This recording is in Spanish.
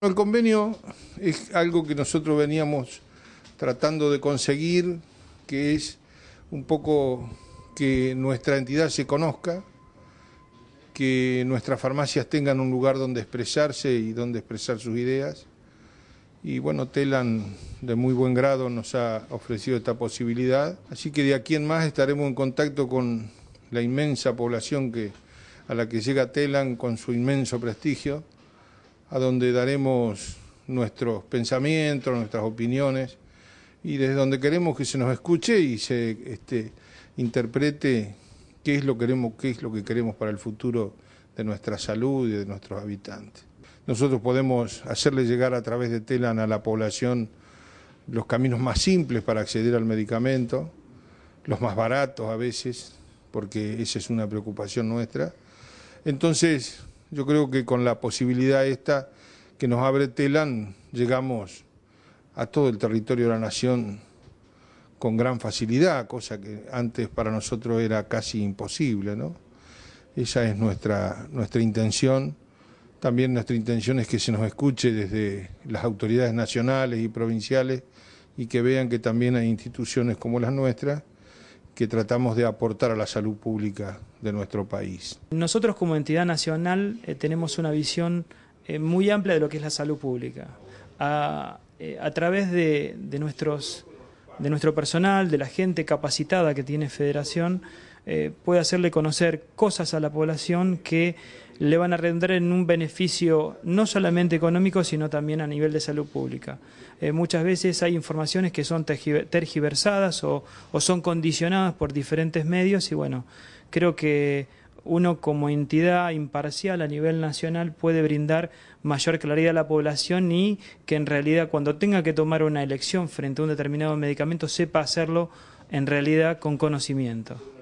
El convenio es algo que nosotros veníamos tratando de conseguir, que es un poco que nuestra entidad se conozca, que nuestras farmacias tengan un lugar donde expresarse y donde expresar sus ideas. Y bueno, Telan de muy buen grado nos ha ofrecido esta posibilidad, así que de aquí en más estaremos en contacto con la inmensa población que, a la que llega Telan con su inmenso prestigio a donde daremos nuestros pensamientos, nuestras opiniones, y desde donde queremos que se nos escuche y se este, interprete qué es, lo queremos, qué es lo que queremos para el futuro de nuestra salud y de nuestros habitantes. Nosotros podemos hacerle llegar a través de Telan a la población los caminos más simples para acceder al medicamento, los más baratos a veces, porque esa es una preocupación nuestra. Entonces, yo creo que con la posibilidad esta que nos abre Telan, llegamos a todo el territorio de la nación con gran facilidad, cosa que antes para nosotros era casi imposible, Esa es nuestra, nuestra intención. También nuestra intención es que se nos escuche desde las autoridades nacionales y provinciales y que vean que también hay instituciones como las nuestras que tratamos de aportar a la salud pública de nuestro país. Nosotros como entidad nacional eh, tenemos una visión eh, muy amplia de lo que es la salud pública. A, eh, través de, de, de nuestro personal, de la gente capacitada que tiene Federación, puede hacerle conocer cosas a la población que le van a rendir en un beneficio no solamente económico, sino también a nivel de salud pública. Eh, muchas veces hay informaciones que son tergiversadas o son condicionadas por diferentes medios y bueno, creo que uno como entidad imparcial a nivel nacional puede brindar mayor claridad a la población y que en realidad cuando tenga que tomar una elección frente a un determinado medicamento sepa hacerlo en realidad con conocimiento.